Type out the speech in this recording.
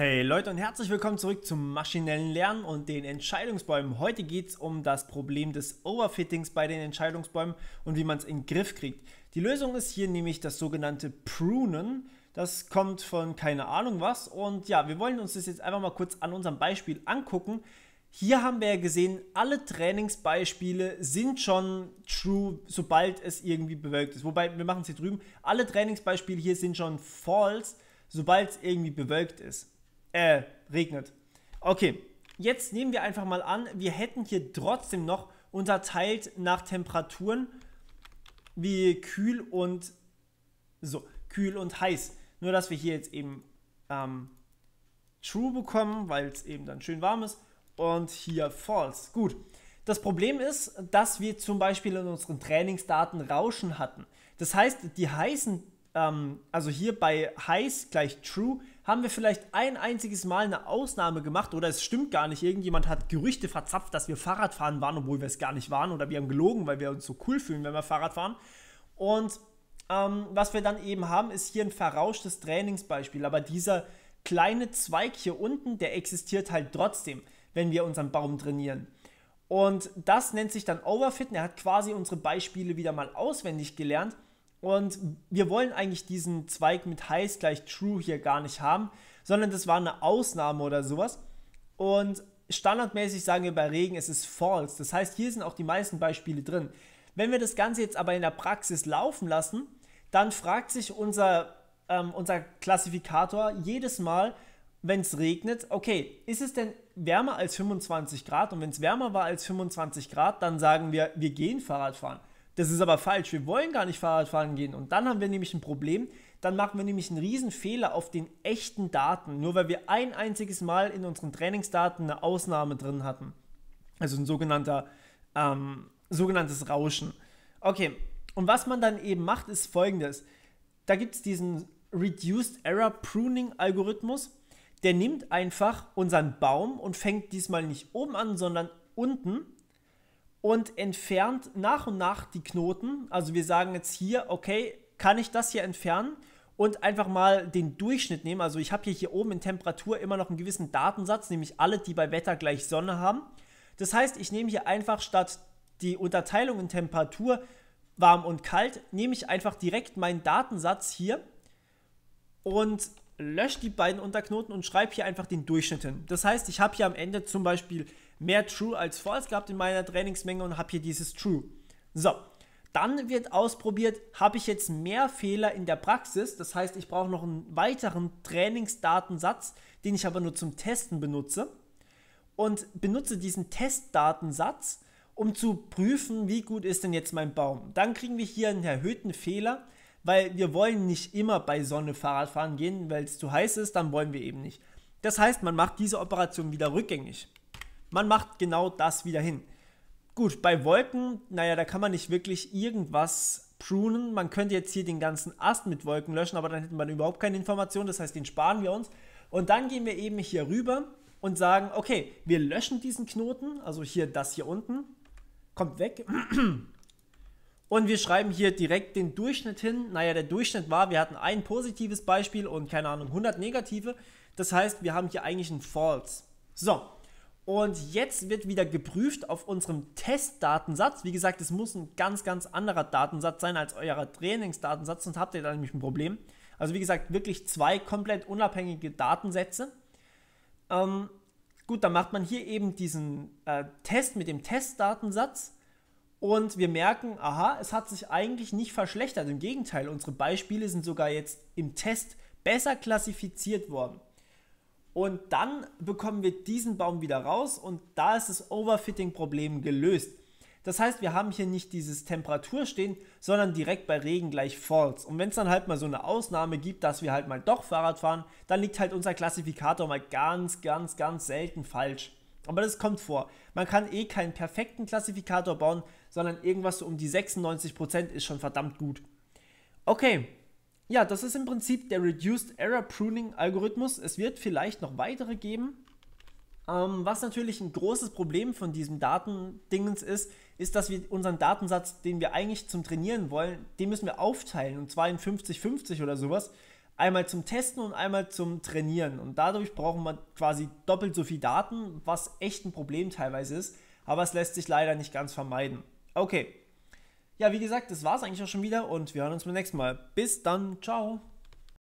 Hey Leute und herzlich willkommen zurück zum maschinellen Lernen und den Entscheidungsbäumen. Heute geht es um das Problem des Overfittings bei den Entscheidungsbäumen und wie man es in den Griff kriegt. Die Lösung ist hier nämlich das sogenannte Prunen. Das kommt von keine Ahnung was und ja, wir wollen uns das jetzt einfach mal kurz an unserem Beispiel angucken. Hier haben wir ja gesehen, alle Trainingsbeispiele sind schon true, sobald es irgendwie bewölkt ist. Wobei, wir machen es hier drüben, alle Trainingsbeispiele hier sind schon false, sobald es irgendwie bewölkt ist äh, regnet. Okay, jetzt nehmen wir einfach mal an, wir hätten hier trotzdem noch unterteilt nach Temperaturen wie kühl und so, kühl und heiß. Nur, dass wir hier jetzt eben ähm, True bekommen, weil es eben dann schön warm ist. Und hier False. Gut. Das Problem ist, dass wir zum Beispiel in unseren Trainingsdaten Rauschen hatten. Das heißt, die heißen ähm, also hier bei heiß gleich true, haben wir vielleicht ein einziges Mal eine Ausnahme gemacht oder es stimmt gar nicht. Irgendjemand hat Gerüchte verzapft, dass wir Fahrradfahren waren, obwohl wir es gar nicht waren oder wir haben gelogen, weil wir uns so cool fühlen, wenn wir Fahrrad fahren. Und ähm, was wir dann eben haben, ist hier ein verrauschtes Trainingsbeispiel. Aber dieser kleine Zweig hier unten, der existiert halt trotzdem, wenn wir unseren Baum trainieren. Und das nennt sich dann Overfitten. Er hat quasi unsere Beispiele wieder mal auswendig gelernt und wir wollen eigentlich diesen Zweig mit heiß gleich true hier gar nicht haben, sondern das war eine Ausnahme oder sowas. Und standardmäßig sagen wir bei Regen, es ist false. Das heißt, hier sind auch die meisten Beispiele drin. Wenn wir das Ganze jetzt aber in der Praxis laufen lassen, dann fragt sich unser, ähm, unser Klassifikator jedes Mal, wenn es regnet, okay, ist es denn wärmer als 25 Grad? Und wenn es wärmer war als 25 Grad, dann sagen wir, wir gehen Fahrrad fahren. Das ist aber falsch. Wir wollen gar nicht Fahrrad fahren gehen. Und dann haben wir nämlich ein Problem. Dann machen wir nämlich einen riesen Fehler auf den echten Daten. Nur weil wir ein einziges Mal in unseren Trainingsdaten eine Ausnahme drin hatten. Also ein sogenannter, ähm, sogenanntes Rauschen. Okay, und was man dann eben macht, ist folgendes. Da gibt es diesen Reduced Error Pruning Algorithmus. Der nimmt einfach unseren Baum und fängt diesmal nicht oben an, sondern unten und entfernt nach und nach die Knoten. Also wir sagen jetzt hier, okay, kann ich das hier entfernen? und einfach mal den Durchschnitt nehmen. Also ich habe hier, hier oben in Temperatur immer noch einen gewissen Datensatz, nämlich alle, die bei Wetter gleich Sonne haben. Das heißt, ich nehme hier einfach statt die Unterteilung in Temperatur warm und kalt, nehme ich einfach direkt meinen Datensatz hier und lösche die beiden Unterknoten und schreibe hier einfach den Durchschnitt hin. Das heißt, ich habe hier am Ende zum Beispiel mehr True als False gehabt in meiner Trainingsmenge und habe hier dieses True. So, dann wird ausprobiert, habe ich jetzt mehr Fehler in der Praxis, das heißt, ich brauche noch einen weiteren Trainingsdatensatz, den ich aber nur zum Testen benutze und benutze diesen Testdatensatz, um zu prüfen, wie gut ist denn jetzt mein Baum. Dann kriegen wir hier einen erhöhten Fehler, weil wir wollen nicht immer bei Sonne Fahrrad fahren gehen, weil es zu heiß ist, dann wollen wir eben nicht. Das heißt, man macht diese Operation wieder rückgängig. Man macht genau das wieder hin. Gut, bei Wolken, naja, da kann man nicht wirklich irgendwas prunen. Man könnte jetzt hier den ganzen Ast mit Wolken löschen, aber dann hätten wir überhaupt keine Information. Das heißt, den sparen wir uns. Und dann gehen wir eben hier rüber und sagen, okay, wir löschen diesen Knoten, also hier das hier unten, kommt weg. Und wir schreiben hier direkt den Durchschnitt hin. Naja, der Durchschnitt war, wir hatten ein positives Beispiel und keine Ahnung, 100 negative. Das heißt, wir haben hier eigentlich ein False. So, und jetzt wird wieder geprüft auf unserem Testdatensatz. Wie gesagt, es muss ein ganz, ganz anderer Datensatz sein als euer Trainingsdatensatz, sonst habt ihr da nämlich ein Problem. Also wie gesagt, wirklich zwei komplett unabhängige Datensätze. Ähm, gut, dann macht man hier eben diesen äh, Test mit dem Testdatensatz und wir merken, aha, es hat sich eigentlich nicht verschlechtert. Im Gegenteil, unsere Beispiele sind sogar jetzt im Test besser klassifiziert worden. Und dann bekommen wir diesen Baum wieder raus und da ist das Overfitting-Problem gelöst. Das heißt, wir haben hier nicht dieses Temperaturstehen, sondern direkt bei Regen gleich Falls. Und wenn es dann halt mal so eine Ausnahme gibt, dass wir halt mal doch Fahrrad fahren, dann liegt halt unser Klassifikator mal ganz, ganz, ganz selten falsch. Aber das kommt vor. Man kann eh keinen perfekten Klassifikator bauen, sondern irgendwas so um die 96% ist schon verdammt gut. Okay, ja, das ist im Prinzip der Reduced Error Pruning Algorithmus. Es wird vielleicht noch weitere geben. Ähm, was natürlich ein großes Problem von diesem Datendingens ist, ist, dass wir unseren Datensatz, den wir eigentlich zum Trainieren wollen, den müssen wir aufteilen und zwar in 50-50 oder sowas. Einmal zum Testen und einmal zum Trainieren. Und dadurch brauchen wir quasi doppelt so viel Daten, was echt ein Problem teilweise ist. Aber es lässt sich leider nicht ganz vermeiden. Okay. Ja, wie gesagt, das war es eigentlich auch schon wieder und wir hören uns beim nächsten Mal. Bis dann, ciao.